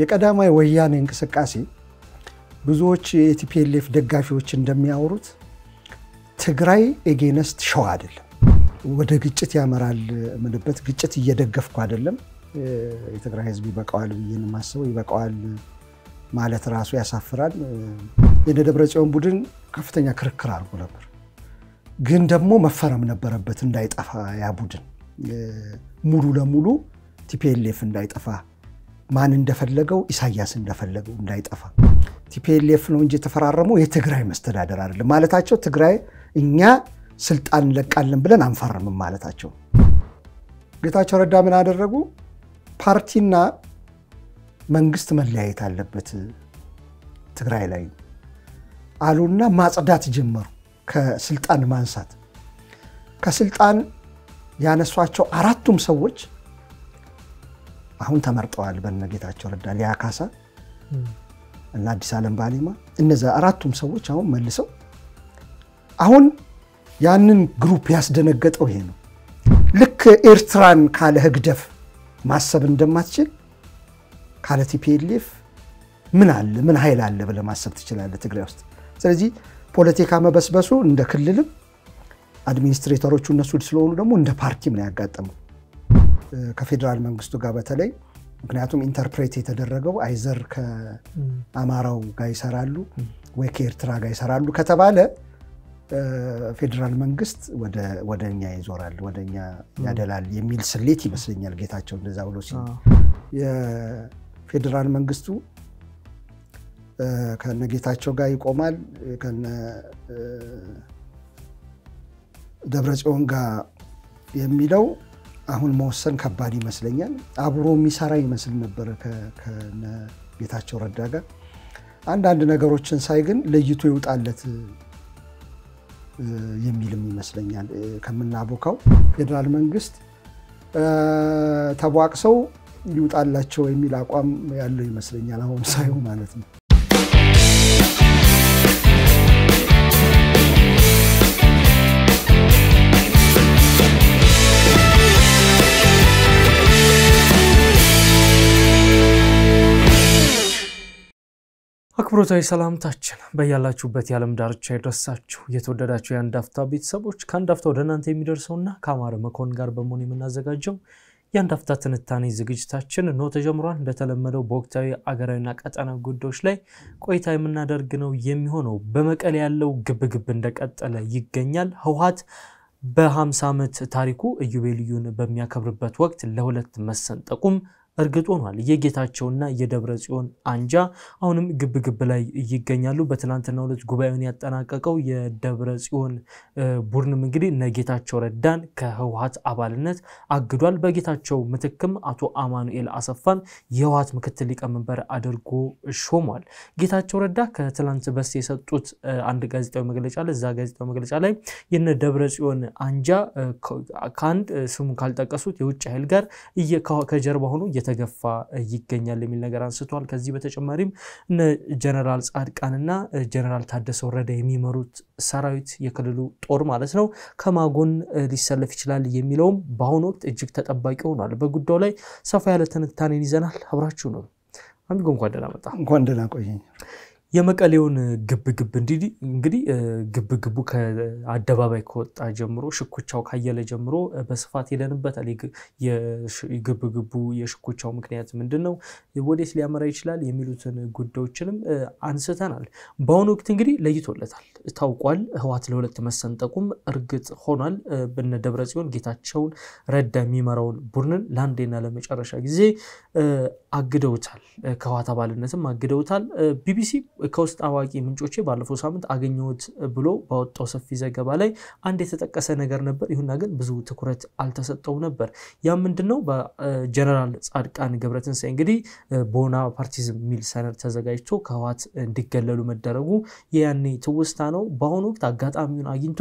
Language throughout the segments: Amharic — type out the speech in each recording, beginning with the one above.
የቀዳማይ ወያኔ እንቅስቃሴ ብዙዎች የቲፒኤልኤፍ ደጋፊዎች እንደሚያወሩት ትግራይ ኤጌነስት ሸዋ አይደለም፣ ወደ ግጭት ያመራል ምንበት ግጭት እየደገፍኩ አይደለም። የትግራይ ህዝብ ይበቃዋል ብዬ ነው የማስበው። ይበቃዋል ማለት ራሱ ያሳፍራል። የነ ደብረጽዮን ቡድን ከፍተኛ ክርክር አድርጎ ነበር፣ ግን ደግሞ መፈረም ነበረበት እንዳይጠፋ ያ ቡድን ሙሉ ለሙሉ ቲፒኤልኤፍ እንዳይጠፋ ማን እንደፈለገው ኢሳያስ እንደፈለገው እንዳይጠፋ ቲፒኤልኤፍ ነው እንጂ የተፈራረመው የትግራይ መስተዳደር አይደለም ማለታቸው ትግራይ እኛ ስልጣን እንለቃለን ብለን አንፈርምም ማለታቸው። ጌታቸው ረዳ ምን አደረጉ? ፓርቲና መንግስት መለያየት አለበት ትግራይ ላይ አሉና ማጽዳት ጀመሩ። ከስልጣን ማንሳት ከስልጣን ያነሷቸው አራቱም ሰዎች አሁን ተመርጠዋል ጌታቸው ረዳ፣ ሊያ ካሳ እና አዲስ አለም ባሌማ እነዚያ አራቱም ሰዎች አሁን መልሰው አሁን ያንን ግሩፕ ያስደነገጠው ይሄ ነው። ልክ ኤርትራን ካለ ህግደፍ ማሰብ እንደማትችል ካለ ቲፒኤልኤፍ ምን አለ ምን ሀይል አለ ብለ ማሰብ ትችላለ ትግራይ ውስጥ። ስለዚህ ፖለቲካ መበስበሱ እንደ ክልልም አድሚኒስትሬተሮቹ እነሱ ስለሆኑ ደግሞ እንደ ፓርቲ ምን ያጋጠመው። ከፌዴራል መንግስቱ ጋር በተለይ ምክንያቱም ኢንተርፕሬት የተደረገው አይዘር ከአማራው ጋር ይሰራሉ ወይ ከኤርትራ ጋር ይሰራሉ ከተባለ ፌዴራል መንግስት ወደ እኛ ይዞራል፣ ወደ እኛ ያደላል የሚል ስሌት ይመስለኛል። ጌታቸው እንደዛ ብሎ ሲል የፌዴራል መንግስቱ ከነ ጌታቸው ጋር ይቆማል፣ ከነ ደብረ ጽዮን ጋር የሚለው አሁን መወሰን ከባድ ይመስለኛል። አብሮ የሚሰራ ይመስል ነበረ ከነ ጌታቸው ረዳ ጋር አንዳንድ ነገሮችን ሳይ ግን ለይቶ ይውጣለት የሚልም ይመስለኛል። ከምናቦካው ፌዴራል መንግስት ተቧቅሰው ይውጣላቸው የሚል አቋም ያለው ይመስለኛል። አሁን ሳይው ማለት ነው። አክብሮታዊ ሰላምታችን በያላችሁበት የዓለም ዳርቻ የደረሳችሁ የተወደዳችሁ የአንድ አፍታ ቤተሰቦች ከአንድ አፍታ ወደ እናንተ የሚደርሰውና ከአማረ መኮን ጋር በመሆን የምናዘጋጀው የአንድ አፍታ ትንታኔ ዝግጅታችን ኖ ተጀምሯል። እንደተለመደው በወቅታዊ አገራዊና ቀጠናዊ ጉዳዮች ላይ ቆይታ የምናደርግ ነው የሚሆነው። በመቀሌ ያለው ግብግብ እንደቀጠለ ይገኛል። ህወሓት በ50 ዓመት ታሪኩ ኢዮቤልዩን በሚያከብርበት ወቅት ለሁለት መሰንጠቁም እርግጥ ሆኗል። የጌታቸውና የደብረ ጽዮን አንጃ አሁንም ግብግብ ላይ ይገኛሉ። በትናንትናው ዕለት ጉባኤውን ያጠናቀቀው የደብረ ጽዮን ቡድንም እንግዲህ እነ ጌታቸው ረዳን ከህወሀት አባልነት አግዷል። በጌታቸው ምትክም አቶ አማኑኤል አሰፋን የህወሀት ምክትል ሊቀመንበር አድርጎ ሾሟል። ጌታቸው ረዳ ከትላንት በስቲያ የሰጡት አንድ ጋዜጣዊ መግለጫ አለ። እዛ ጋዜጣዊ መግለጫ ላይ የነ ደብረ ጽዮን አንጃ ከአንድ ስሙ ካልጠቀሱት የውጭ ኃይል ጋር ከጀርባ ሆኖ እየተገፋ ይገኛል የሚል ነገር አንስቷል። ከዚህ በተጨማሪም እነ ጀነራል ጻድቃንና ጀነራል ታደሰ ወረደ የሚመሩት ሰራዊት የክልሉ ጦር ማለት ነው ከማጎን ሊሰለፍ ይችላል የሚለውም በአሁኑ ወቅት እጅግ ተጠባቂ ሆኗል። በጉዳዩ ላይ ሰፋ ያለ ትንታኔን ይዘናል። አብራችሁ ነው። አሚጎ እንኳን ደህና መጣ። እንኳን ደህና ቆየኝ። የመቀሌውን ግብግብ እንግዲህ ግብግቡ ከአደባባይ ከወጣ ጀምሮ ሽኩቻው ካየለ ጀምሮ በስፋት ሄደንበታል። የግብግቡ የሽኩቻው ምክንያት ምንድን ነው? ወዴት ሊያመራ ይችላል? የሚሉትን ጉዳዮችንም አንስተናል። በአሁኑ ወቅት እንግዲህ ለይቶለታል፣ ታውቋል። ህወሓት ለሁለት መሰንጠቁም እርግጥ ሆኗል። በነ ደብረ ጽዮን ጌታቸውን ረዳ የሚመራውን ቡድንን ለአንዴና ለመጨረሻ ጊዜ አግደውታል። ከህወሓት አባልነትም አግደውታል። ቢቢሲ ከውስጥ አዋቂ ምንጮቼ ባለፈው ሳምንት አገኘሁት ብሎ ባወጣው ሰፊ ዘገባ ላይ አንድ የተጠቀሰ ነገር ነበር። ይሁና ግን ብዙ ትኩረት አልተሰጠው ነበር። ያ ምንድን ነው? በጀነራል ጻድቃን ገብረትንሳኤ እንግዲህ ቦና ፓርቲዝም የሚል ሰነድ ተዘጋጅቶ ከህወሓት እንዲገለሉ መደረጉ የያኔ ትውስታ ነው። በአሁኑ ወቅት አጋጣሚውን አግኝቶ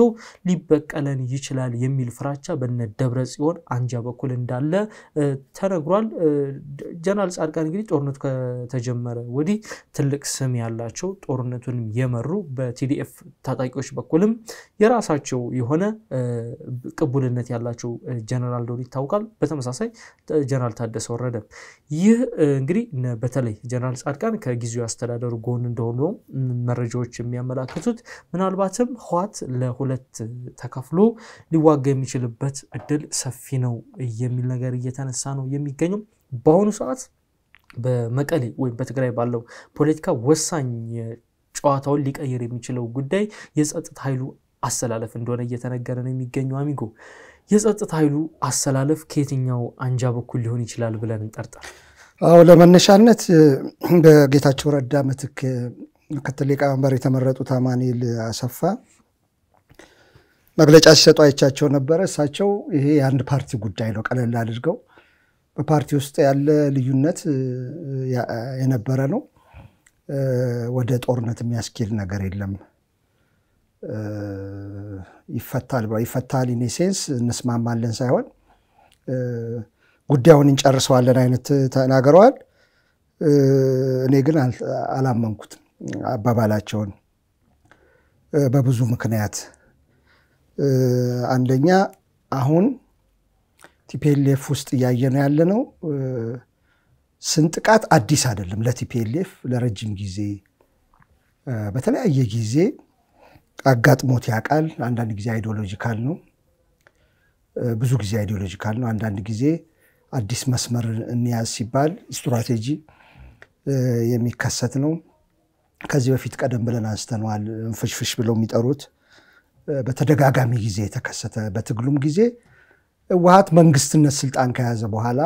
ሊበቀለን ይችላል የሚል ፍራቻ በነ ደብረ ጽዮን አንጃ በኩል እንዳለ ተነግሯል። ጀነራል ጻድቃን እንግዲህ ጦርነቱ ከተጀመረ ወዲህ ትልቅ ስም ያላቸው ጦርነቱን የመሩ በቲዲኤፍ ታጣቂዎች በኩልም የራሳቸው የሆነ ቅቡልነት ያላቸው ጀነራል እንደሆኑ ይታወቃል። በተመሳሳይ ጀነራል ታደሰ ወረደ ይህ እንግዲህ በተለይ ጀነራል ጻድቃን ከጊዜው አስተዳደሩ ጎን እንደሆኑ መረጃዎች የሚያመላክቱት ምናልባትም ህዋት ለሁለት ተከፍሎ ሊዋጋ የሚችልበት እድል ሰፊ ነው የሚል ነገር እየተነሳ ነው የሚገኘው በአሁኑ ሰዓት በመቀሌ ወይም በትግራይ ባለው ፖለቲካ ወሳኝ ጨዋታውን ሊቀይር የሚችለው ጉዳይ የጸጥታ ኃይሉ አሰላለፍ እንደሆነ እየተነገረ ነው የሚገኘው። አሚጎ የጸጥታ ኃይሉ አሰላለፍ ከየትኛው አንጃ በኩል ሊሆን ይችላል ብለን እንጠርጠር? አዎ ለመነሻነት በጌታቸው ረዳ ምትክ ምክትል ሊቀመንበር የተመረጡት አማኑኤል አሰፋ መግለጫ ሲሰጡ አይቻቸው ነበረ። እሳቸው ይሄ የአንድ ፓርቲ ጉዳይ ነው ቀለል አድርገው በፓርቲ ውስጥ ያለ ልዩነት የነበረ ነው። ወደ ጦርነት የሚያስኬድ ነገር የለም። ይፈታል ይፈታል ኢን ሴንስ እንስማማለን ሳይሆን ጉዳዩን እንጨርሰዋለን አይነት ተናግረዋል። እኔ ግን አላመንኩትም አባባላቸውን በብዙ ምክንያት አንደኛ አሁን ቲፒኤልኤፍ ውስጥ ያለ ያለነው ስንጥቃት አዲስ አይደለም። ለቲፒኤልኤፍ ለረጅም ጊዜ በተለያየ ጊዜ አጋጥሞት ያውቃል። አንዳንድ ጊዜ አይዲዮሎጂካል ነው፣ ብዙ ጊዜ አይዲዮሎጂካል ነው። አንዳንድ ጊዜ አዲስ መስመር እንያዝ ሲባል ስትራቴጂ የሚከሰት ነው። ከዚህ በፊት ቀደም ብለን አንስተነዋል። ፍሽፍሽ ብለው የሚጠሩት በተደጋጋሚ ጊዜ የተከሰተ በትግሉም ጊዜ ህወሓት መንግስትነት ስልጣን ከያዘ በኋላ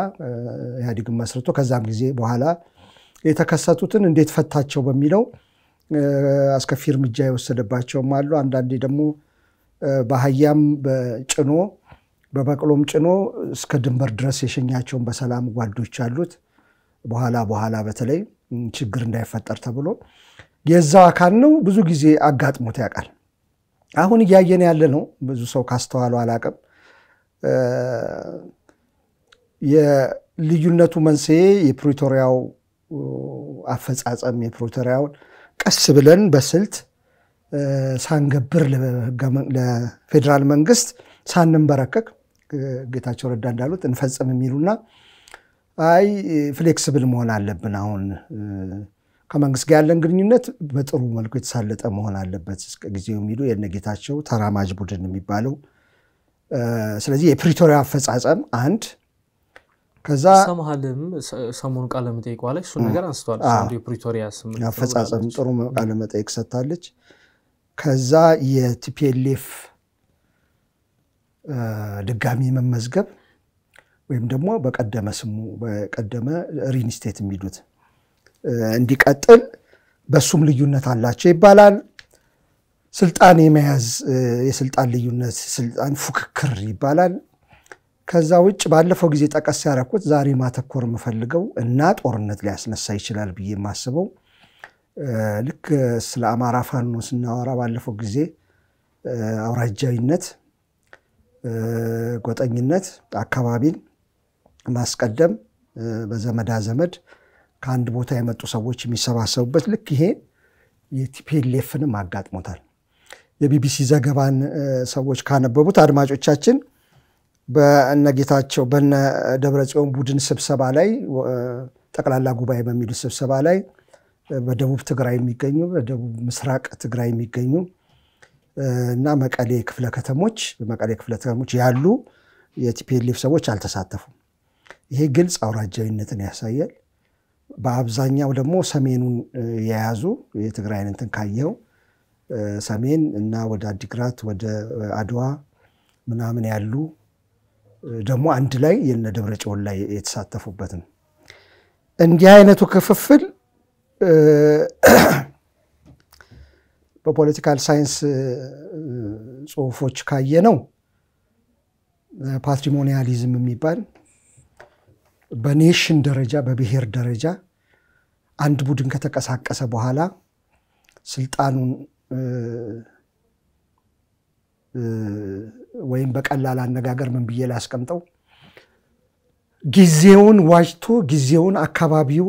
ኢህአዴግን መስርቶ ከዛም ጊዜ በኋላ የተከሰቱትን እንዴት ፈታቸው በሚለው አስከፊ እርምጃ የወሰደባቸውም አሉ። አንዳንዴ ደግሞ በአህያም በጭኖ በበቅሎም ጭኖ እስከ ድንበር ድረስ የሸኛቸውን በሰላም ጓዶች አሉት። በኋላ በኋላ በተለይ ችግር እንዳይፈጠር ተብሎ የዛው አካል ነው። ብዙ ጊዜ አጋጥሞት ያውቃል። አሁን እያየን ያለ ነው። ብዙ ሰው ካስተዋሉ አላቅም የልዩነቱ መንስኤ የፕሪቶሪያው አፈጻጸም የፕሪቶሪያውን ቀስ ብለን በስልት ሳንገብር ለፌዴራል መንግስት ሳንንበረከክ ጌታቸው ረዳ እንዳሉት እንፈጽም የሚሉና አይ ፍሌክስብል መሆን አለብን። አሁን ከመንግስት ጋር ያለን ግንኙነት በጥሩ መልኩ የተሳለጠ መሆን አለበት እስከ ጊዜው የሚሉ የነጌታቸው ተራማጅ ቡድን የሚባለው ስለዚህ የፕሪቶሪያ አፈጻጸም አንድ ከዛ ሰማህልም ሰሞኑ ቃለ መጠይቅ ላይ እሱን ነገር አንስቷል የፕሪቶሪያ አፈጻጸም ጥሩ ቃለ መጠይቅ ሰጥታለች ከዛ የቲፒኤልኤፍ ድጋሚ መመዝገብ ወይም ደግሞ በቀደመ ስሙ በቀደመ ሪንስቴት የሚሉት እንዲቀጥል በሱም ልዩነት አላቸው ይባላል ስልጣን የመያዝ የስልጣን ልዩነት፣ ስልጣን ፉክክር ይባላል። ከዛ ውጭ ባለፈው ጊዜ ጠቀስ ያደረኩት ዛሬ ማተኮር የምፈልገው እና ጦርነት ሊያስነሳ ይችላል ብዬ የማስበው ልክ ስለ አማራ ፋኖ ስናወራ ባለፈው ጊዜ አውራጃዊነት፣ ጎጠኝነት፣ አካባቢን ማስቀደም በዘመዳ ዘመድ ከአንድ ቦታ የመጡ ሰዎች የሚሰባሰቡበት ልክ ይሄ የቲፒኤልኤፍንም አጋጥሞታል። የቢቢሲ ዘገባን ሰዎች ካነበቡት አድማጮቻችን በነጌታቸው በነ ደብረጽዮን ቡድን ስብሰባ ላይ ጠቅላላ ጉባኤ በሚሉ ስብሰባ ላይ በደቡብ ትግራይ የሚገኙ በደቡብ ምስራቅ ትግራይ የሚገኙ እና መቀሌ ክፍለ ከተሞች መቀሌ ክፍለ ከተሞች ያሉ የቲፒኤልኤፍ ሰዎች አልተሳተፉም። ይሄ ግልጽ አውራጃዊነትን ያሳያል። በአብዛኛው ደግሞ ሰሜኑን የያዙ የትግራይን እንትን ካየኸው ሰሜን እና ወደ አዲግራት ወደ አድዋ ምናምን ያሉ ደግሞ አንድ ላይ የነ ደብረ ጽዮን ላይ የተሳተፉበት ነው። እንዲህ አይነቱ ክፍፍል በፖለቲካል ሳይንስ ጽሁፎች ካየ ነው ፓትሪሞኒያሊዝም የሚባል በኔሽን ደረጃ በብሔር ደረጃ አንድ ቡድን ከተቀሳቀሰ በኋላ ስልጣኑን ወይም በቀላል አነጋገር ምን ብዬ ላስቀምጠው፣ ጊዜውን ዋጅቶ ጊዜውን አካባቢው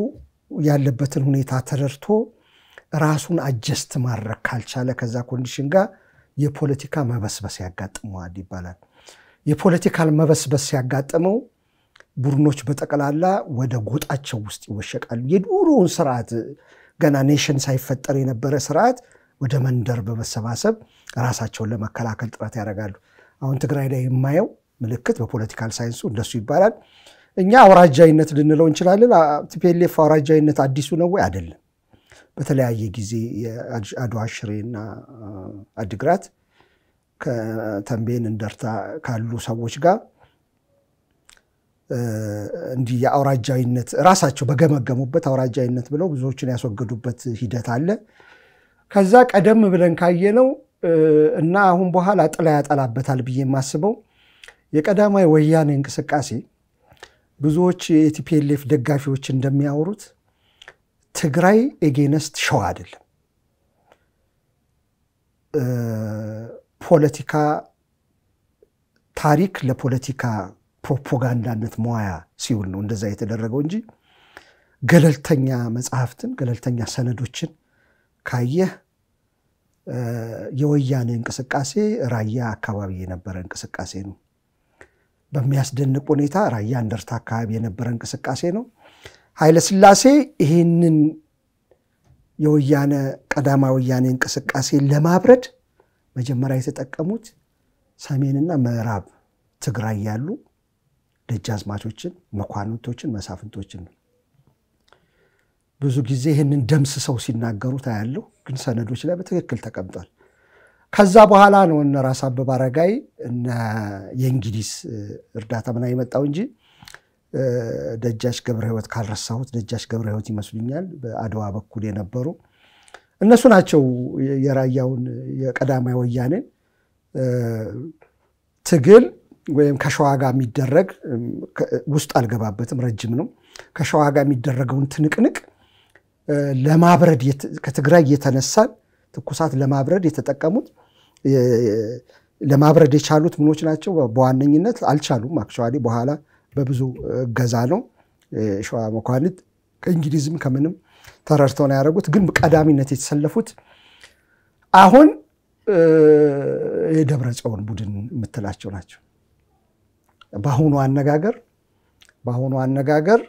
ያለበትን ሁኔታ ተረድቶ ራሱን አጀስት ማድረግ ካልቻለ ከዛ ኮንዲሽን ጋር የፖለቲካ መበስበስ ያጋጥመዋል ይባላል። የፖለቲካል መበስበስ ሲያጋጥመው ቡድኖች በጠቅላላ ወደ ጎጣቸው ውስጥ ይወሸቃሉ። የድሮውን ስርዓት ገና ኔሽን ሳይፈጠር የነበረ ስርዓት ወደ መንደር በመሰባሰብ ራሳቸውን ለመከላከል ጥረት ያደርጋሉ። አሁን ትግራይ ላይ የማየው ምልክት በፖለቲካል ሳይንሱ እንደሱ ይባላል። እኛ አውራጃዊነት ልንለው እንችላለን። ቲፒኤልኤፍ አውራጃዊነት አዲሱ ነው ወይ? አይደለም። በተለያየ ጊዜ የአድዋ ሽሬና አድግራት ከተንቤን እንደርታ ካሉ ሰዎች ጋር እንዲህ የአውራጃዊነት ራሳቸው በገመገሙበት አውራጃዊነት ብለው ብዙዎችን ያስወገዱበት ሂደት አለ። ከዛ ቀደም ብለን ካየነው እና አሁን በኋላ ጥላ ያጠላበታል ብዬ የማስበው የቀዳማዊ ወያኔ እንቅስቃሴ ብዙዎች የቲፒኤልኤፍ ደጋፊዎች እንደሚያወሩት ትግራይ ኤጌነስት ሸዋ አይደለም። ፖለቲካ ታሪክ ለፖለቲካ ፕሮፓጋንዳነት መዋያ ሲውል ነው እንደዛ የተደረገው እንጂ ገለልተኛ መጽሐፍትን፣ ገለልተኛ ሰነዶችን ካየህ የወያኔ እንቅስቃሴ ራያ አካባቢ የነበረ እንቅስቃሴ ነው። በሚያስደንቅ ሁኔታ ራያ እንደርታ አካባቢ የነበረ እንቅስቃሴ ነው። ኃይለስላሴ ይህንን የወያነ ቀዳማ ወያኔ እንቅስቃሴ ለማብረድ መጀመሪያ የተጠቀሙት ሰሜንና ምዕራብ ትግራይ ያሉ ደጃዝማቾችን፣ መኳንንቶችን፣ መሳፍንቶችን ነው። ብዙ ጊዜ ይህንን ደምስ ሰው ሲናገሩ ታያለሁ፣ ግን ሰነዶች ላይ በትክክል ተቀምጧል። ከዛ በኋላ ነው እነ ራስ አበበ አረጋይ እነ የእንግሊዝ እርዳታ ምና የመጣው እንጂ ደጃች ገብረ ሕይወት ካልረሳሁት ደጃች ገብረ ሕይወት ይመስሉኛል በአድዋ በኩል የነበሩ እነሱ ናቸው የራያውን የቀዳማዊ ወያኔን ትግል ወይም ከሸዋ ጋር የሚደረግ ውስጥ አልገባበትም፣ ረጅም ነው። ከሸዋ ጋር የሚደረገውን ትንቅንቅ ለማብረድ ከትግራይ የተነሳን ትኩሳት ለማብረድ የተጠቀሙት ለማብረድ የቻሉት ምኖች ናቸው። በዋነኝነት አልቻሉም። አክቹዋሊ በኋላ በብዙ እገዛ ነው ሸዋ መኳንንት ከእንግሊዝም ከምንም ተረድተው ነው ያደረጉት። ግን ቀዳሚነት የተሰለፉት አሁን የደብረ ጽዮን ቡድን የምትላቸው ናቸው። በአሁኑ አነጋገር በአሁኑ አነጋገር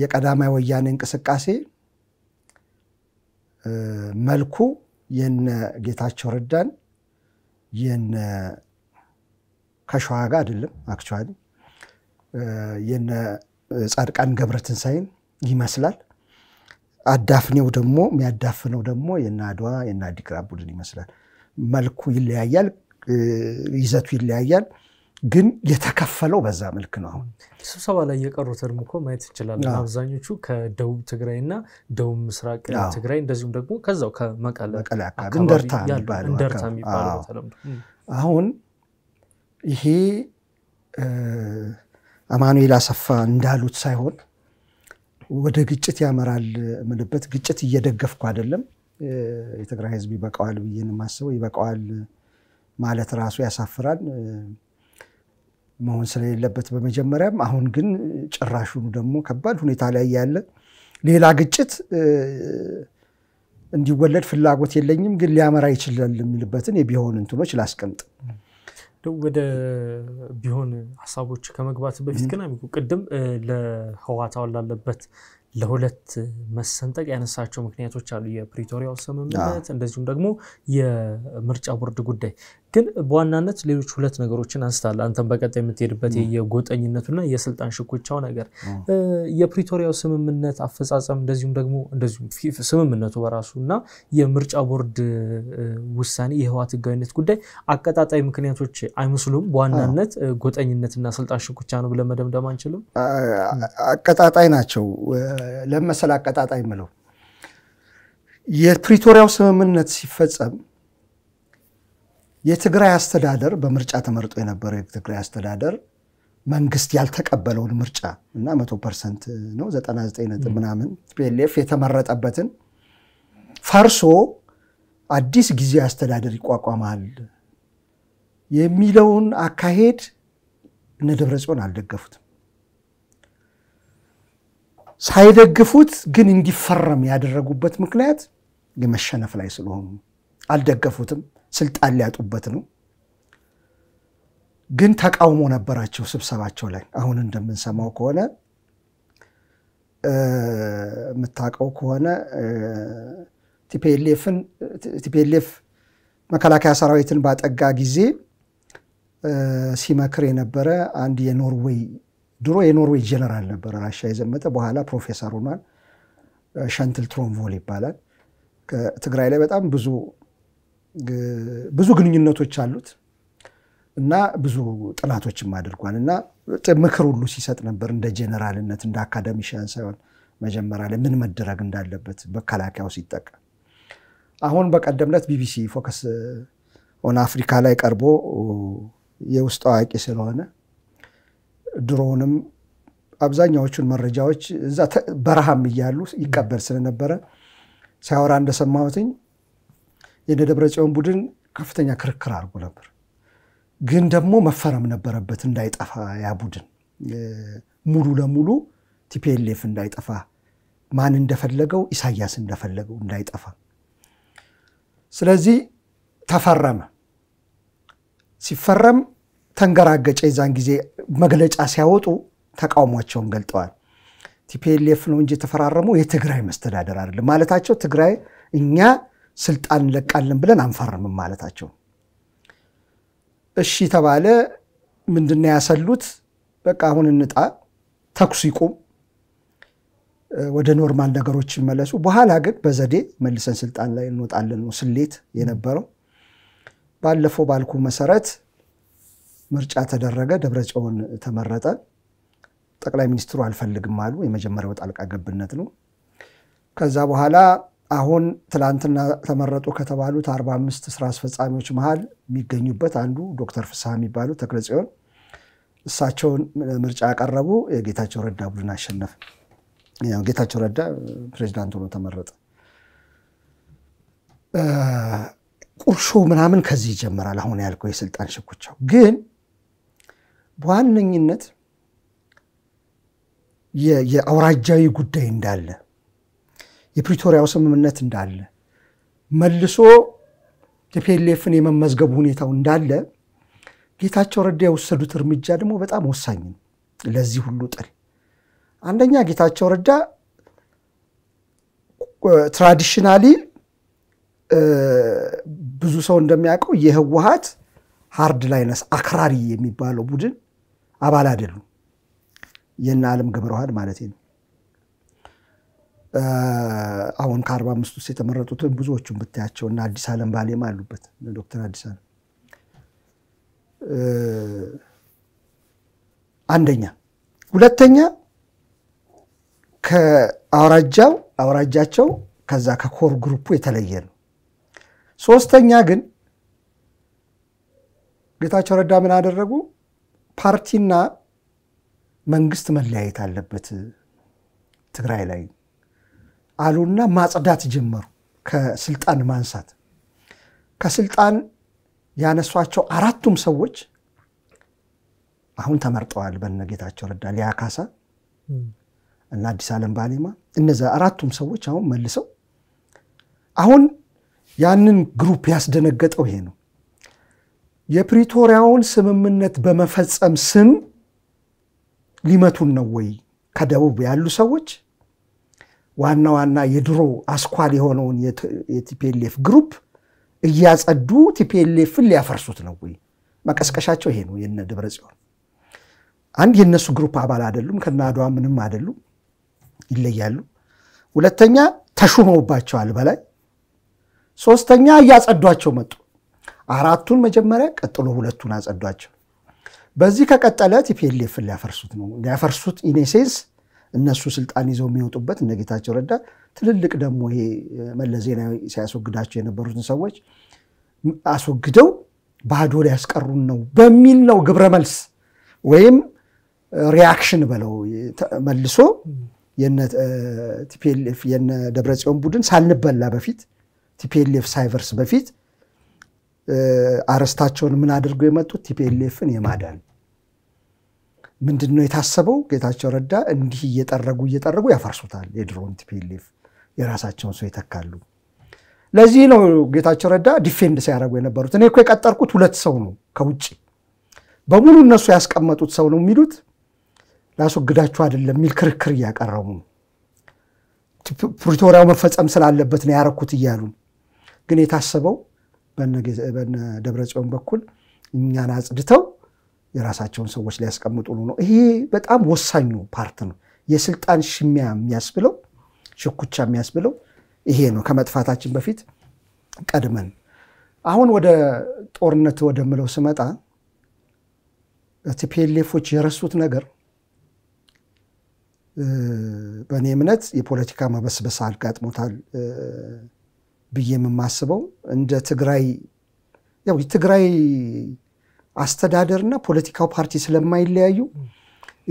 የቀዳማይ ወያኔ እንቅስቃሴ መልኩ የነ ጌታቸው ረዳን የነ ከሸዋ ጋር አይደለም፣ አክቹዋሊ የነ ጻድቃን ገብረትንሳኤን ይመስላል። አዳፍኔው ደግሞ የሚያዳፍነው ደግሞ የነ አድዋ የነ አዲግራት ቡድን ይመስላል። መልኩ ይለያያል፣ ይዘቱ ይለያያል። ግን የተከፈለው በዛ መልክ ነው። አሁን ስብሰባ ላይ የቀሩትንም እኮ ማየት እንችላለን። አብዛኞቹ ከደቡብ ትግራይ እና ደቡብ ምስራቅ ትግራይ እንደዚሁም ደግሞ ከዛው ከመቀለ እንደርታ የሚባለው አሁን ይሄ አማኑኤል አሰፋ እንዳሉት ሳይሆን ወደ ግጭት ያመራል ምልበት ግጭት እየደገፍኩ አይደለም። የትግራይ ህዝብ ይበቃዋል ብዬ ነው የማስበው። ይበቃዋል ማለት ራሱ ያሳፍራል። መሆን ስለሌለበት በመጀመሪያም አሁን ግን ጭራሹኑ ደግሞ ከባድ ሁኔታ ላይ ያለ ሌላ ግጭት እንዲወለድ ፍላጎት የለኝም፣ ግን ሊያመራ ይችላል የሚልበትን የቢሆን እንትኖች ላስቀምጥ። ወደ ቢሆን ሀሳቦች ከመግባት በፊት ግን አሚኮ ቅድም ለህወሓት አሁን ላለበት ለሁለት መሰንጠቅ ያነሳቸው ምክንያቶች አሉ፣ የፕሪቶሪያው ስምምነት እንደዚሁም ደግሞ የምርጫ ቦርድ ጉዳይ። ግን በዋናነት ሌሎች ሁለት ነገሮችን አንስታለ። አንተም በቀጣይ የምትሄድበት የጎጠኝነቱና የስልጣን ሽኩቻው ነገር የፕሪቶሪያው ስምምነት አፈጻጸም እንደዚሁም ደግሞ እንደዚሁም ስምምነቱ በራሱ እና የምርጫ ቦርድ ውሳኔ የህዋት ህጋዊነት ጉዳይ አቀጣጣይ ምክንያቶች አይመስሉም። በዋናነት ጎጠኝነትና ስልጣን ሽኩቻ ነው ብለን መደምደም አንችልም። አቀጣጣይ ናቸው። ለመሰል አቀጣጣይ ምለው የፕሪቶሪያው ስምምነት ሲፈጸም የትግራይ አስተዳደር በምርጫ ተመርጦ የነበረው የትግራይ አስተዳደር መንግስት ያልተቀበለውን ምርጫ እና መቶ ፐርሰንት ነው 99 ነጥብ ምናምን ፒኤልኤፍ የተመረጠበትን ፈርሶ አዲስ ጊዜ አስተዳደር ይቋቋማል የሚለውን አካሄድ እነ ጽዮን አልደገፉትም። ሳይደግፉት ግን እንዲፈረም ያደረጉበት ምክንያት የመሸነፍ ላይ ስለሆኑ አልደገፉትም። ስልጣን ሊያጡበት ነው። ግን ተቃውሞ ነበራቸው ስብሰባቸው ላይ። አሁን እንደምንሰማው ከሆነ የምታውቀው ከሆነ ቲፒኤልኤፍን ቲፒኤልኤፍ መከላከያ ሰራዊትን ባጠጋ ጊዜ ሲመክር የነበረ አንድ የኖርዌይ ድሮ የኖርዌይ ጀነራል ነበረ ራሻ የዘመተ በኋላ ፕሮፌሰር ሆኗል። ሸንትል ትሮንቮል ይባላል። ከትግራይ ላይ በጣም ብዙ ብዙ ግንኙነቶች አሉት እና ብዙ ጥናቶችም አድርጓል እና ምክር ሁሉ ሲሰጥ ነበር እንደ ጀነራልነት እንደ አካዳሚሽያን ሳይሆን መጀመሪያ ላይ ምን መደረግ እንዳለበት መከላከያው ሲጠቀም አሁን በቀደምለት ቢቢሲ ፎከስ ኦን አፍሪካ ላይ ቀርቦ የውስጥ አዋቂ ስለሆነ ድሮውንም አብዛኛዎቹን መረጃዎች እዛ በረሃም እያሉ ይቀበል ስለነበረ ሳያወራ እንደሰማሁትኝ ጽዮን ቡድን ከፍተኛ ክርክር አድርጎ ነበር። ግን ደግሞ መፈረም ነበረበት እንዳይጠፋ ያ ቡድን ሙሉ ለሙሉ ቲፒኤልኤፍ እንዳይጠፋ ማን እንደፈለገው ኢሳያስ እንደፈለገው እንዳይጠፋ። ስለዚህ ተፈረመ። ሲፈረም ተንገራገጨ። የዛን ጊዜ መግለጫ ሲያወጡ ተቃውሟቸውን ገልጠዋል። ቲፒኤልኤፍ ነው እንጂ የተፈራረመው የትግራይ መስተዳደር አይደለም ማለታቸው ትግራይ እኛ ስልጣን እንለቃለን ብለን አንፈርምም ማለታቸው። እሺ ተባለ። ምንድን ያሰሉት? በቃ አሁን እንጣ፣ ተኩስ ይቁም፣ ወደ ኖርማል ነገሮች ይመለሱ። በኋላ ግን በዘዴ መልሰን ስልጣን ላይ እንወጣለን ነው ስሌት የነበረው። ባለፈው ባልኩ መሰረት ምርጫ ተደረገ። ደብረጽዮን ተመረጠ። ጠቅላይ ሚኒስትሩ አልፈልግም አሉ። የመጀመሪያው ጣልቃ ገብነት ነው። ከዛ በኋላ አሁን ትላንትና ተመረጡ ከተባሉት 45 ስራ አስፈጻሚዎች መሀል የሚገኙበት አንዱ ዶክተር ፍስሐ የሚባሉ ጽዮን እሳቸውን ምርጫ ያቀረቡ የጌታቸው ረዳ ቡድን አሸነፈ። ጌታቸው ረዳ ፕሬዚዳንት ሆኖ ተመረጠ። ቁርሾ ምናምን ከዚህ ይጀምራል። አሁን ያልከው የስልጣን ሽኩቻው ግን በዋነኝነት የአውራጃዊ ጉዳይ እንዳለ የፕሪቶሪያው ስምምነት እንዳለ መልሶ ቲፒኤልኤፍን የመመዝገቡ ሁኔታው እንዳለ ጌታቸው ረዳ የወሰዱት እርምጃ ደግሞ በጣም ወሳኝ ነው ለዚህ ሁሉ ጥል። አንደኛ ጌታቸው ረዳ ትራዲሽናሊ ብዙ ሰው እንደሚያውቀው የህወሀት ሃርድ ላይነስ አክራሪ የሚባለው ቡድን አባል አይደሉም። የእነ አለም ገብረዋህድ ማለት ነው። አሁን ከአርባ አምስት ውስጥ የተመረጡትን ብዙዎቹን ብታያቸው እና አዲስ አለም ባሌም አሉበት ዶክተር አዲስ አለም አንደኛ ሁለተኛ ከአውራጃው አውራጃቸው ከዛ ከኮር ግሩፑ የተለየ ነው። ሶስተኛ ግን ጌታቸው ረዳ ምን አደረጉ? ፓርቲና መንግስት መለያየት አለበት ትግራይ ላይ አሉና ማጽዳት ጀመሩ። ከስልጣን ማንሳት ከስልጣን ያነሷቸው አራቱም ሰዎች አሁን ተመርጠዋል። በነጌታቸው ረዳ፣ ሊያ ካሳ እና አዲስ አለም ባሌማ እነዚ አራቱም ሰዎች አሁን መልሰው አሁን ያንን ግሩፕ ያስደነገጠው ይሄ ነው። የፕሪቶሪያውን ስምምነት በመፈጸም ስም ሊመቱን ነው ወይ ከደቡብ ያሉ ሰዎች ዋና ዋና የድሮ አስኳል የሆነውን የቲፒኤልኤፍ ግሩፕ እያጸዱ ቲፒኤልኤፍን ሊያፈርሱት ነው ወይ? መቀስቀሻቸው ይሄ ነው። የነ ደብረ ጽዮን አንድ የእነሱ ግሩፕ አባል አይደሉም፣ ከናዷ አድዋ ምንም አይደሉም፣ ይለያሉ። ሁለተኛ ተሹመውባቸዋል በላይ። ሶስተኛ እያጸዷቸው መጡ። አራቱን መጀመሪያ ቀጥሎ ሁለቱን አጸዷቸው። በዚህ ከቀጠለ ቲፒኤልኤፍን ሊያፈርሱት ነው። ሊያፈርሱት ኢኔሴንስ እነሱ ስልጣን ይዘው የሚወጡበት እነ ጌታቸው ረዳ ትልልቅ ደግሞ ይሄ መለስ ዜናዊ ሲያስወግዳቸው የነበሩትን ሰዎች አስወግደው ባዶ ሊያስቀሩን ነው በሚል ነው ግብረ መልስ ወይም ሪያክሽን በለው መልሶ ቲፒኤልኤፍ የነ ደብረጽዮን ቡድን ሳንበላ በፊት ቲፒኤልኤፍ ሳይቨርስ በፊት አረስታቸውን ምን አድርገው የመጡት ቲፒኤልኤፍን የማዳን ምንድን ነው የታሰበው? ጌታቸው ረዳ እንዲህ እየጠረጉ እየጠረጉ ያፈርሱታል የድሮውን ቲፒኤልኤፍ፣ የራሳቸውን ሰው ይተካሉ። ለዚህ ነው ጌታቸው ረዳ ዲፌንድ ሲያደርጉ የነበሩት። እኔ እኮ የቀጠርኩት ሁለት ሰው ነው ከውጭ በሙሉ እነሱ ያስቀመጡት ሰው ነው የሚሉት ላስወግዳችሁ አይደለም የሚል ክርክር እያቀረቡ ነው። ፕሪቶሪያው መፈጸም ስላለበት ነው ያረኩት እያሉ ግን የታሰበው በነ ደብረጽዮን በኩል እኛን አጽድተው የራሳቸውን ሰዎች ሊያስቀምጡ ነው። ይሄ በጣም ወሳኙ ፓርት ነው። የስልጣን ሽሚያ የሚያስብለው ሽኩቻ የሚያስብለው ይሄ ነው። ከመጥፋታችን በፊት ቀድመን አሁን ወደ ጦርነት ወደምለው ስመጣ ቲፒኤልኤፎች የረሱት ነገር በእኔ እምነት የፖለቲካ መበስበሳ አጋጥሞታል ብዬ የምማስበው እንደ ትግራይ ያው ትግራይ አስተዳደርና ፖለቲካው ፓርቲ ስለማይለያዩ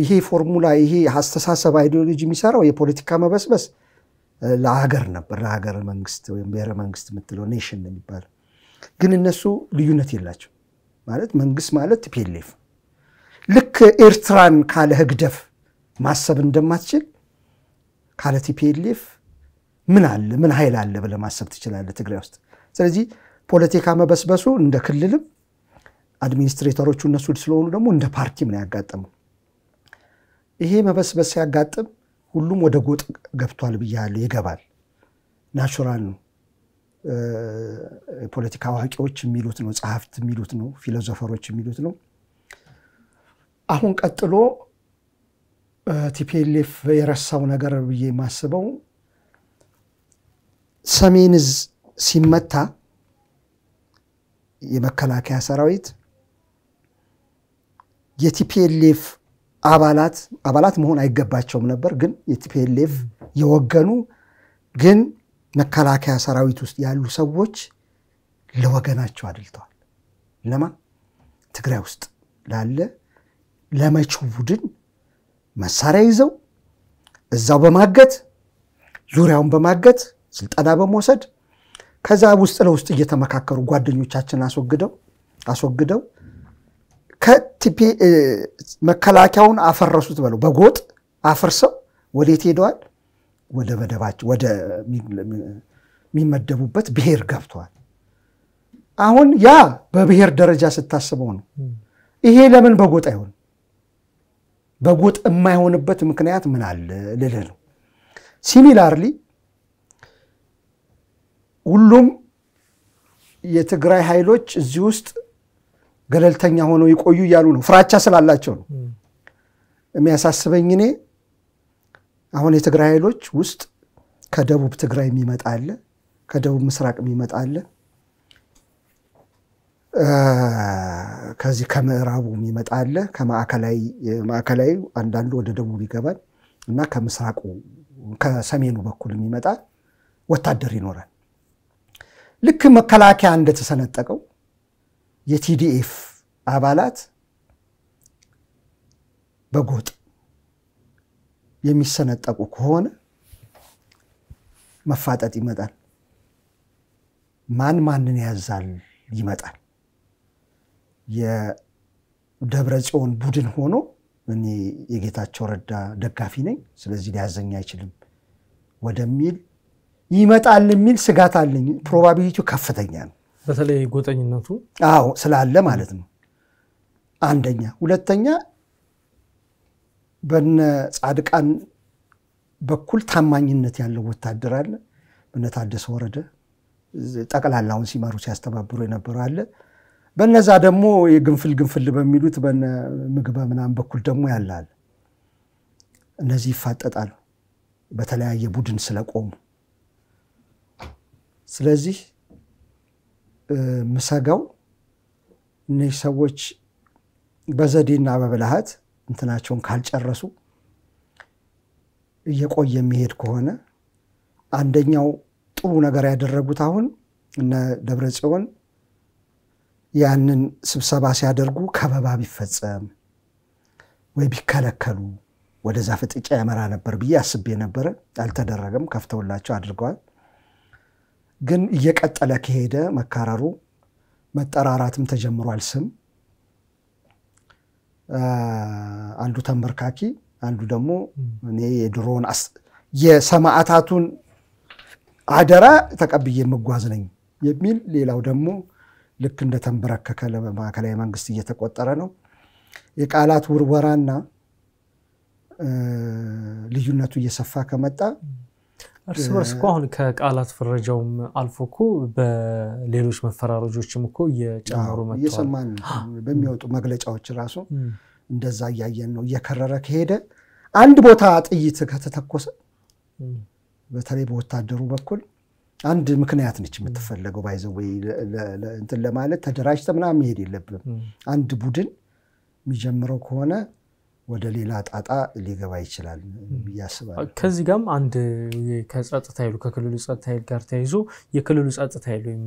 ይሄ ፎርሙላ ይሄ አስተሳሰብ አይዲዮሎጂ የሚሰራው የፖለቲካ መበስበስ ለሀገር ነበር፣ ለሀገር መንግስት ወይም ብሔረ መንግስት የምትለው ኔሽን የሚባለው ግን እነሱ ልዩነት የላቸው ማለት መንግስት ማለት ቲፒኤልኤፍ ልክ ኤርትራን ካለ ህግደፍ ማሰብ እንደማትችል ካለ ቲፒኤልኤፍ ምን አለ ምን ኃይል አለ ብለህ ማሰብ ትችላለህ ትግራይ ውስጥ። ስለዚህ ፖለቲካ መበስበሱ እንደ ክልልም አድሚኒስትሬተሮቹ እነሱ ስለሆኑ ደግሞ እንደ ፓርቲ ምን ያጋጠመው ይሄ መበስበስ ሲያጋጥም ሁሉም ወደ ጎጥ ገብቷል ብያለሁ። ይገባል፣ ናቹራል ነው። የፖለቲካ አዋቂዎች የሚሉት ነው፣ ጸሐፍት የሚሉት ነው፣ ፊሎዞፈሮች የሚሉት ነው። አሁን ቀጥሎ ቲፒኤልኤፍ የረሳው ነገር ብዬ የማስበው ሰሜን ዕዝ ሲመታ የመከላከያ ሰራዊት የቲፒኤልኤፍ አባላት አባላት መሆን አይገባቸውም ነበር፣ ግን የቲፒኤልኤፍ የወገኑ ግን መከላከያ ሰራዊት ውስጥ ያሉ ሰዎች ለወገናቸው አድልተዋል። ለማ ትግራይ ውስጥ ላለ ለመችው ቡድን መሳሪያ ይዘው እዛው በማገት ዙሪያውን በማገት ስልጠና በመውሰድ ከዛ ውስጥ ለውስጥ እየተመካከሩ ጓደኞቻችን አስወግደው አስወግደው መከላከያውን አፈረሱት በለው በጎጥ አፍርሰው ወዴት ሄደዋል? ወደ መደባቸው ወደ የሚመደቡበት ብሔር ገብተዋል። አሁን ያ በብሔር ደረጃ ስታስበው ነው። ይሄ ለምን በጎጥ አይሆን? በጎጥ የማይሆንበት ምክንያት ምን አለ ልልህ ነው። ሲሚላርሊ ሁሉም የትግራይ ኃይሎች እዚህ ውስጥ ገለልተኛ ሆነው ይቆዩ እያሉ ነው። ፍራቻ ስላላቸው ነው። የሚያሳስበኝ እኔ አሁን የትግራይ ኃይሎች ውስጥ ከደቡብ ትግራይ የሚመጣ አለ፣ ከደቡብ ምስራቅ የሚመጣ አለ፣ ከዚህ ከምዕራቡ የሚመጣ አለ፣ ከማዕከላዊ አንዳንዱ ወደ ደቡብ ይገባል እና ከምስራቁ ከሰሜኑ በኩል የሚመጣ ወታደር ይኖራል። ልክ መከላከያ እንደተሰነጠቀው የቲዲኤፍ አባላት በጎጥ የሚሰነጠቁ ከሆነ መፋጠጥ ይመጣል። ማን ማንን ያዛል ይመጣል። የደብረ ጽዮን ቡድን ሆኖ እኔ የጌታቸው ረዳ ደጋፊ ነኝ፣ ስለዚህ ሊያዘኝ አይችልም ወደሚል ይመጣል የሚል ስጋት አለኝ። ፕሮባቢሊቲው ከፍተኛ ነው። በተለይ ጎጠኝነቱ አዎ ስላለ ማለት ነው። አንደኛ ሁለተኛ በነ ጻድቃን በኩል ታማኝነት ያለው ወታደር አለ። በነ ታደሰ ወረደ ጠቅላላውን ሲመሩ ሲያስተባብሩ የነበረ አለ። በነዛ ደግሞ የግንፍል ግንፍል በሚሉት በነ ምግበ ምናምን በኩል ደግሞ ያለ አለ። እነዚህ ይፋጠጣሉ በተለያየ ቡድን ስለቆሙ ስለዚህ ምሰጋው እነዚህ ሰዎች በዘዴና በብልሃት እንትናቸውን ካልጨረሱ እየቆየ የሚሄድ ከሆነ አንደኛው ጥሩ ነገር ያደረጉት አሁን እነ ደብረ ጽዮን ያንን ስብሰባ ሲያደርጉ ከበባ ቢፈጸም ወይ ቢከለከሉ ወደዛ ፍጥጫ ያመራ ነበር ብዬ አስቤ ነበረ። አልተደረገም። ከፍተውላቸው አድርገዋል። ግን እየቀጠለ ከሄደ መካረሩ መጠራራትም ተጀምሯል። ስም አንዱ ተንበርካኪ፣ አንዱ ደግሞ እኔ የድሮውን የሰማዕታቱን አደራ ተቀብዬ የምጓዝ ነኝ የሚል ሌላው ደግሞ ልክ እንደተንበረከከ ለማዕከላዊ መንግስት እየተቆጠረ ነው። የቃላት ውርወራና ልዩነቱ እየሰፋ ከመጣ እርስ በርስ እኮ አሁን ከቃላት ፍረጃውም አልፎ እኮ በሌሎች መፈራረጆችም እኮ እየጨመሩ እየሰማን በሚወጡ መግለጫዎች ራሱ እንደዛ እያየን ነው። እየከረረ ከሄደ አንድ ቦታ ጥይት ከተተኮሰ በተለይ በወታደሩ በኩል አንድ ምክንያት ነች የምትፈለገው። ባይዘወይ እንትን ለማለት ተደራጅተ ምናምን መሄድ የለብም። አንድ ቡድን የሚጀምረው ከሆነ ወደ ሌላ ጣጣ ሊገባ ይችላል ብዬ ከዚህ ጋርም አንድ ከጸጥታ ኃይሉ ከክልሉ ጸጥታ ኃይል ጋር ተያይዞ የክልሉ ጸጥታ ኃይል ወይም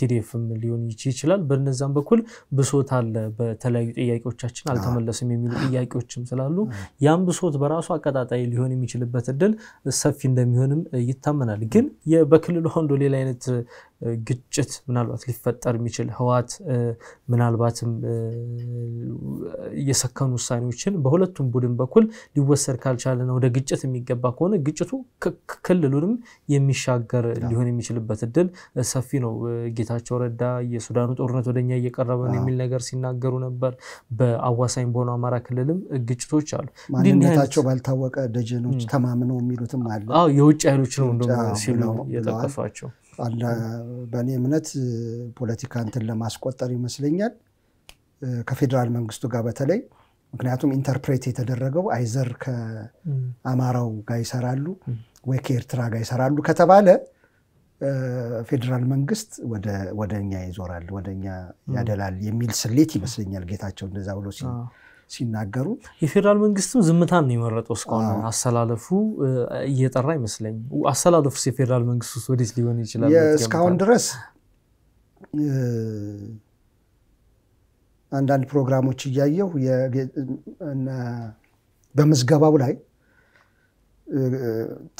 ቲዲኤፍም ሊሆን ይችላል። በነዛም በኩል ብሶት አለ፣ በተለያዩ ጥያቄዎቻችን አልተመለስም የሚሉ ጥያቄዎችም ስላሉ ያም ብሶት በራሱ አቀጣጣይ ሊሆን የሚችልበት እድል ሰፊ እንደሚሆንም ይታመናል። ግን በክልሉ አንዱ ሌላ አይነት ግጭት ምናልባት ሊፈጠር የሚችል ህወሓት ምናልባትም የሰከኑ ውሳኔዎችን በሁለቱም ቡድን በኩል ሊወሰድ ካልቻለ ወደ ግጭት የሚገባ ከሆነ ግጭቱ ክልሉንም የሚሻገር ሊሆን የሚችልበት እድል ሰፊ ነው። ጌታቸው ረዳ የሱዳኑ ጦርነት ወደኛ እየቀረበ ነው የሚል ነገር ሲናገሩ ነበር። በአዋሳኝ በሆነ አማራ ክልልም ግጭቶች አሉ። ማንነታቸው ባልታወቀ ደጀኖች ተማምነው የሚሉትም አለ። የውጭ ኃይሎች ነው ሲሉ የጠቀሷቸው በእኔ እምነት ፖለቲካ እንትን ለማስቆጠር ይመስለኛል ከፌዴራል መንግስቱ ጋር በተለይ ምክንያቱም ኢንተርፕሬት የተደረገው አይዘር ከአማራው ጋር ይሰራሉ ወይ ከኤርትራ ጋር ይሰራሉ ከተባለ ፌዴራል መንግስት ወደ እኛ ይዞራል ወደ እኛ ያደላል የሚል ስሌት ይመስለኛል ጌታቸው እንደዛ ብሎ ሲናገሩ የፌዴራል መንግስትም ዝምታን ነው የመረጠው። እስካሁን አሰላለፉ እየጠራ አይመስለኝም። አሰላለፉ የፌዴራል መንግስት ውስጥ ወዴት ሊሆን ይችላል? እስካሁን ድረስ አንዳንድ ፕሮግራሞች እያየሁ በምዝገባው ላይ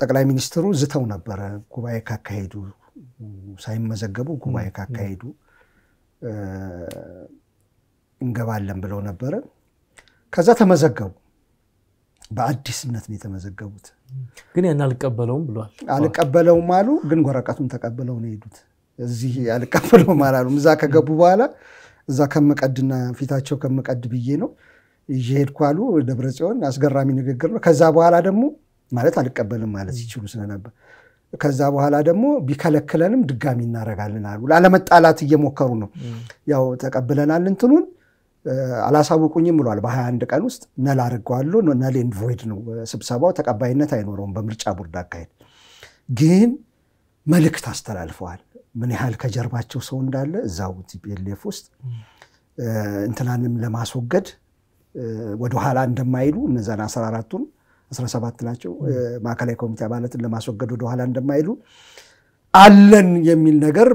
ጠቅላይ ሚኒስትሩ ዝተው ነበረ። ጉባኤ ካካሄዱ ሳይመዘገቡ ጉባኤ ካካሄዱ እንገባለን ብለው ነበረ። ከዛ ተመዘገቡ። በአዲስነት ነው የተመዘገቡት። ግን ያን አልቀበለውም ብሏል። አልቀበለውም አሉ፣ ግን ወረቀቱን ተቀብለው ነው የሄዱት። እዚህ አልቀበለውም አላሉም። እዛ ከገቡ በኋላ እዛ ከምቀድና ፊታቸው ከምቀድ ብዬ ነው ይዤ አሉ። ደብረ ጽዮን አስገራሚ ንግግር ነው። ከዛ በኋላ ደግሞ ማለት አልቀበልም ማለት ይችሉ ስለነበር ከዛ በኋላ ደግሞ ቢከለክለንም ድጋሚ እናረጋለን አሉ። ላለመጣላት እየሞከሩ ነው። ያው ተቀብለናል እንትኑን አላሳውቁኝም ብሏል። በ21 ቀን ውስጥ ነል አድርገዋለሁ። ነል ኤንድ ቮይድ ነው፣ ስብሰባው ተቀባይነት አይኖረውም በምርጫ ቦርድ አካሄድ። ግን መልእክት አስተላልፈዋል። ምን ያህል ከጀርባቸው ሰው እንዳለ እዛው ቲፒኤልኤፍ ውስጥ እንትናንም ለማስወገድ ወደኋላ እንደማይሉ እነዛን 14ቱን 17 ናቸው ማዕከላዊ ኮሚቴ አባላትን ለማስወገድ ወደኋላ እንደማይሉ አለን የሚል ነገር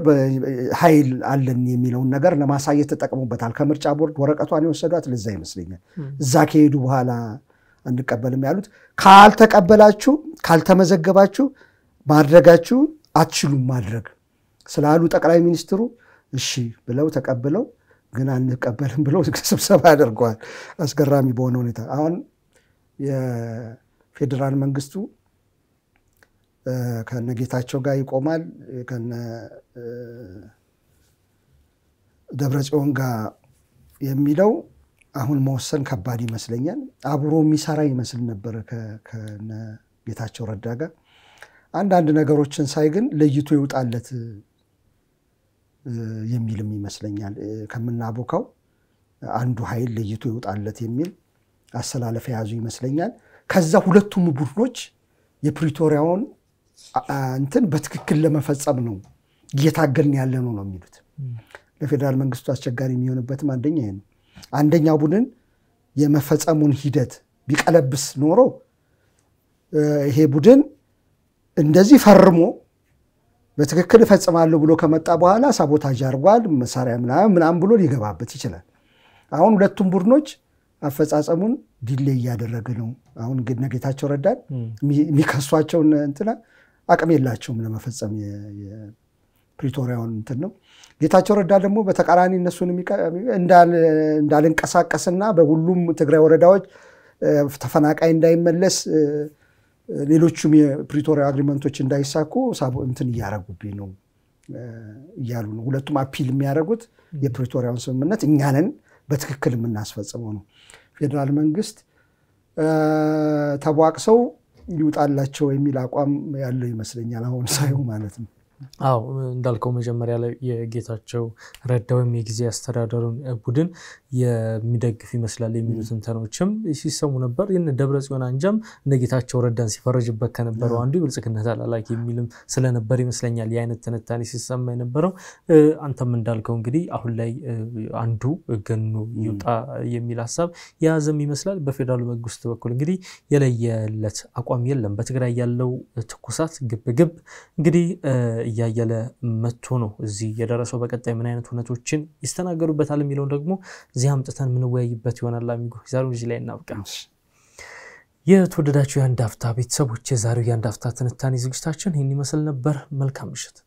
ኃይል አለን የሚለውን ነገር ለማሳየት ተጠቅሙበታል። ከምርጫ ቦርድ ወረቀቷን የወሰዷት ለዛ ይመስለኛል። እዛ ከሄዱ በኋላ አንቀበልም ያሉት ካልተቀበላችሁ፣ ካልተመዘገባችሁ ማድረጋችሁ አትችሉም ማድረግ ስላሉ ጠቅላይ ሚኒስትሩ እሺ ብለው ተቀብለው ግን አንቀበልም ብለው ስብሰባ አድርገዋል። አስገራሚ በሆነ ሁኔታ አሁን የፌዴራል መንግስቱ ከነ ጌታቸው ጋር ይቆማል። ከነ ደብረጽዮን ጋር የሚለው አሁን መወሰን ከባድ ይመስለኛል። አብሮ የሚሰራ ይመስል ነበረ ከነ ጌታቸው ረዳ ጋር አንዳንድ ነገሮችን ሳይ ግን ለይቶ ይውጣለት የሚልም ይመስለኛል። ከምናቦካው አንዱ ኃይል ለይቶ ይውጣለት የሚል አሰላለፍ የያዙ ይመስለኛል። ከዛ ሁለቱም ቡድኖች የፕሪቶሪያውን እንትን በትክክል ለመፈጸም ነው እየታገልን ያለ ነው ነው የሚሉት። ለፌዴራል መንግስቱ አስቸጋሪ የሚሆንበትም አንደኛ ይሄ ነው። አንደኛው ቡድን የመፈጸሙን ሂደት ቢቀለብስ ኖሮ ይሄ ቡድን እንደዚህ ፈርሞ በትክክል እፈጽማለሁ ብሎ ከመጣ በኋላ ሳቦታጅ አድርጓል መሳሪያ ምናምን ምናምን ብሎ ሊገባበት ይችላል። አሁን ሁለቱም ቡድኖች አፈጻጸሙን ዲሌ እያደረገ ነው። አሁን ነጌታቸው ረዳን የሚከሷቸውን እንትና አቅም የላቸውም ለመፈጸም ፕሪቶሪያውን እንትን ነው። ጌታቸው ረዳ ደግሞ በተቃራኒ እነሱን እንዳልንቀሳቀስና በሁሉም ትግራይ ወረዳዎች ተፈናቃይ እንዳይመለስ ሌሎቹም የፕሪቶሪያ አግሪመንቶች እንዳይሳኩ ሳቡ እንትን እያረጉብኝ ነው እያሉ ነው። ሁለቱም አፒል የሚያደርጉት የፕሪቶሪያውን ስምምነት እኛንን በትክክል የምናስፈጽመው ነው። ፌዴራል መንግስት ተቧቅሰው ይውጣላቸው የሚል አቋም ያለው ይመስለኛል አሁን ሳይው ማለት ነው። አዎ እንዳልከው መጀመሪያ ላይ የጌታቸው ረዳ ወይም የጊዜ አስተዳደሩን ቡድን የሚደግፍ ይመስላል የሚሉ ትንተኖችም ሲሰሙ ነበር። ይህን ደብረ ጽዮን አንጃም እነ ጌታቸው ረዳን ሲፈረጅበት ከነበረው አንዱ ብልጽግነት አላላኪ የሚልም ስለነበር ይመስለኛል የአይነት ትንታኔ ሲሰማ የነበረው። አንተም እንዳልከው እንግዲህ አሁን ላይ አንዱ ገኑ ይውጣ የሚል ሀሳብ የያዘም ይመስላል። በፌዴራሉ መንግስት በኩል እንግዲህ የለየለት አቋም የለም። በትግራይ ያለው ትኩሳት ግብግብ እንግዲህ እያየለ መጥቶ ነው እዚህ የደረሰው። በቀጣይ ምን አይነት እውነቶችን ይስተናገዱበታል የሚለውን ደግሞ እዚህ አምጥተን ምንወያይበት ይሆናል። አሚጎ ዛሬው እዚህ ላይ እናብቃ። የተወደዳችሁ የአንድ አፍታ ቤተሰቦች የዛሬው የአንድ አፍታ ትንታኔ ዝግጅታችን ይህን ይመስል ነበር። መልካም ምሽት።